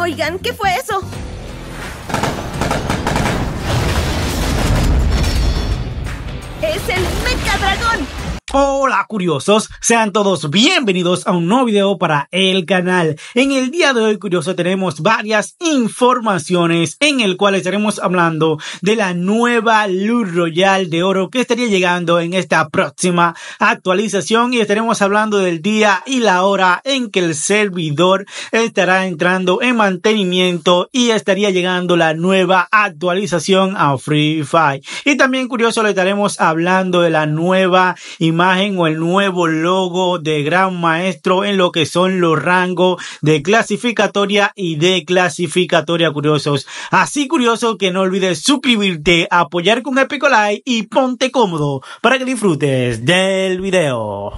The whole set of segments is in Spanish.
Oigan, ¿qué fue eso? ¡Es el Mecha Dragón! Hola curiosos, sean todos bienvenidos a un nuevo video para el canal. En el día de hoy curioso tenemos varias informaciones en el cual estaremos hablando de la nueva luz royal de oro que estaría llegando en esta próxima actualización y estaremos hablando del día y la hora en que el servidor estará entrando en mantenimiento y estaría llegando la nueva actualización a Free Fire. Y también curioso le estaremos hablando de la nueva imagen o el nuevo logo de Gran Maestro en lo que son los rangos de clasificatoria y de clasificatoria curiosos. Así curioso que no olvides suscribirte, apoyar con el pico like y ponte cómodo para que disfrutes del video.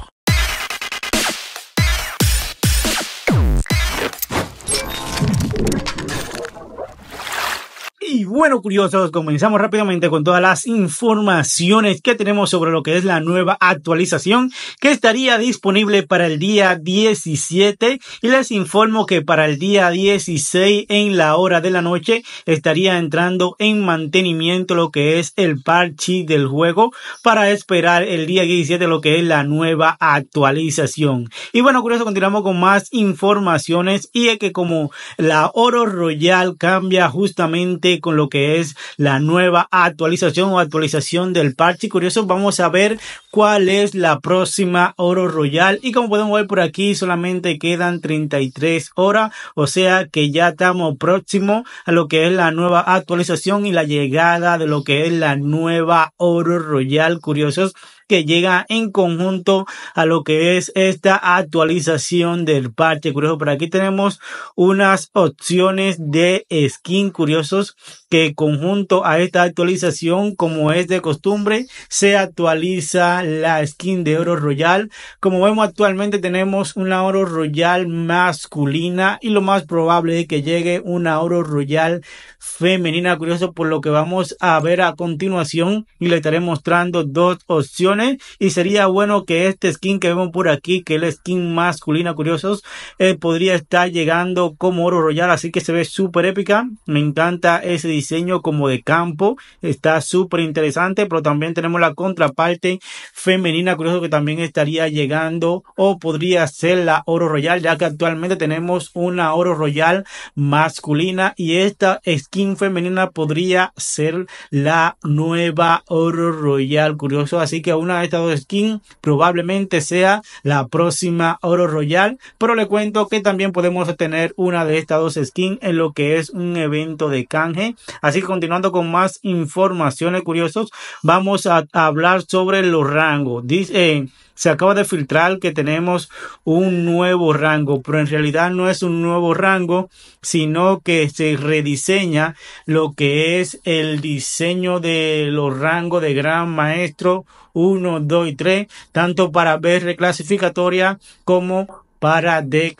bueno, curiosos, comenzamos rápidamente con todas las informaciones que tenemos sobre lo que es la nueva actualización que estaría disponible para el día 17 y les informo que para el día 16 en la hora de la noche estaría entrando en mantenimiento lo que es el parche del juego para esperar el día 17 lo que es la nueva actualización. Y bueno, curioso, continuamos con más informaciones y es que como la Oro Royal cambia justamente con lo que es la nueva actualización o actualización del parche, curioso, vamos a ver cuál es la próxima Oro Royal y como podemos ver por aquí solamente quedan 33 horas, o sea que ya estamos próximo a lo que es la nueva actualización y la llegada de lo que es la nueva Oro Royal, curiosos que llega en conjunto a lo que es esta actualización del parche curioso. Por aquí tenemos unas opciones de skin curiosos que conjunto a esta actualización, como es de costumbre, se actualiza la skin de oro royal. Como vemos actualmente tenemos una oro royal masculina y lo más probable es que llegue una oro royal femenina curioso por lo que vamos a ver a continuación y le estaré mostrando dos opciones ¿eh? y sería bueno que este skin que vemos por aquí, que es el skin masculina, curiosos, eh, podría estar llegando como oro royal, así que se ve súper épica. Me encanta ese diseño como de campo, está súper interesante, pero también tenemos la contraparte femenina, curioso, que también estaría llegando o podría ser la oro royal, ya que actualmente tenemos una oro royal masculina y esta skin femenina podría ser la nueva oro royal, curioso, así que aún de estas dos skins probablemente sea la próxima Oro Royal, pero le cuento que también podemos obtener una de estas dos skins en lo que es un evento de canje. Así que continuando con más informaciones curiosos, vamos a hablar sobre los rangos. Dice, eh, se acaba de filtrar que tenemos un nuevo rango, pero en realidad no es un nuevo rango, sino que se rediseña lo que es el diseño de los rangos de gran maestro 1, 2 y 3, tanto para B reclasificatoria como para D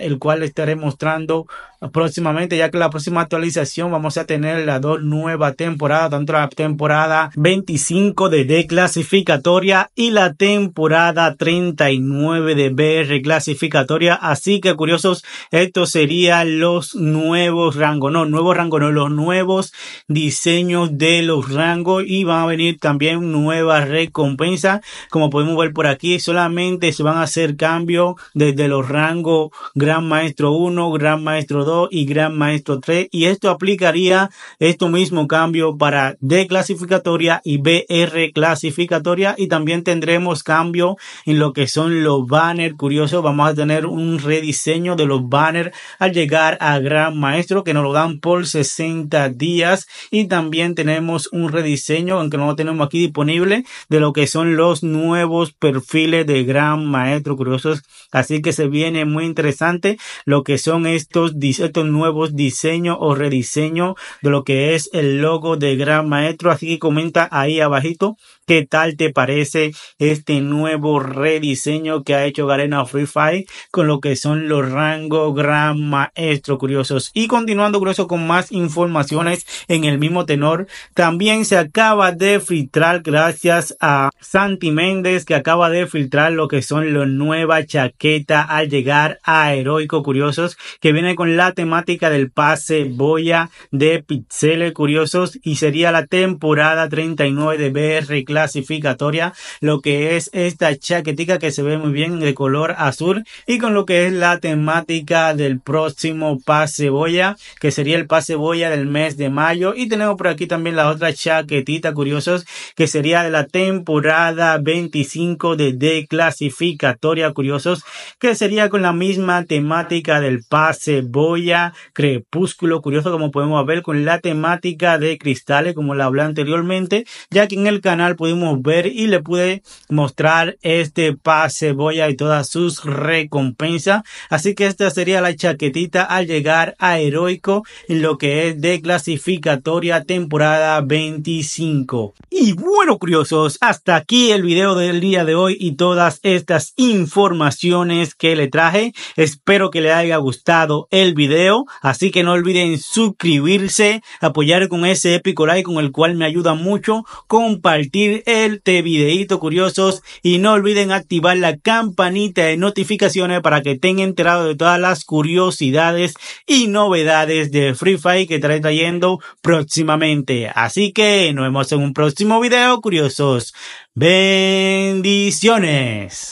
el cual estaré mostrando próximamente, ya que la próxima actualización vamos a tener las dos nuevas temporadas, tanto la temporada 25 de D clasificatoria y la temporada 39 de BR clasificatoria. Así que curiosos, estos serían los nuevos rangos, no, nuevos rangos, no, los nuevos diseños de los rangos y van a venir también nuevas recompensas. Como podemos ver por aquí, solamente se van a hacer cambios desde los rangos Gran Maestro 1, Gran Maestro 2, y Gran Maestro 3 y esto aplicaría esto mismo cambio para D clasificatoria y BR clasificatoria y también tendremos cambio en lo que son los banners curiosos vamos a tener un rediseño de los banners al llegar a Gran Maestro que nos lo dan por 60 días y también tenemos un rediseño aunque no lo tenemos aquí disponible de lo que son los nuevos perfiles de Gran Maestro curiosos así que se viene muy interesante lo que son estos diseños estos nuevos diseños o rediseño de lo que es el logo de Gran Maestro. Así que comenta ahí abajito ¿Qué tal te parece este nuevo rediseño que ha hecho Garena Free Fire con lo que son los Rango gran maestro curiosos? Y continuando grueso con más informaciones en el mismo tenor, también se acaba de filtrar gracias a Santi Méndez que acaba de filtrar lo que son los nueva chaqueta al llegar a Heroico Curiosos que viene con la temática del pase boya de Pixeles Curiosos y sería la temporada 39 de BR clasificatoria, lo que es esta chaquetita que se ve muy bien de color azul y con lo que es la temática del próximo pase boya, que sería el pase boya del mes de mayo. Y tenemos por aquí también la otra chaquetita curiosos, que sería de la temporada 25 de, de clasificatoria curiosos, que sería con la misma temática del pase boya, crepúsculo curioso, como podemos ver, con la temática de cristales, como la hablé anteriormente, ya que en el canal podemos pudimos ver y le pude mostrar este pase boya y todas sus recompensas. Así que esta sería la chaquetita al llegar a Heroico en lo que es de clasificatoria temporada 25. Y bueno, curiosos, hasta aquí el video del día de hoy y todas estas informaciones que le traje. Espero que le haya gustado el video, así que no olviden suscribirse, apoyar con ese épico like con el cual me ayuda mucho, compartir el te videito curiosos y no olviden activar la campanita de notificaciones para que estén enterado de todas las curiosidades y novedades de Free Fire que estaré trayendo próximamente. Así que nos vemos en un próximo video curiosos. Bendiciones.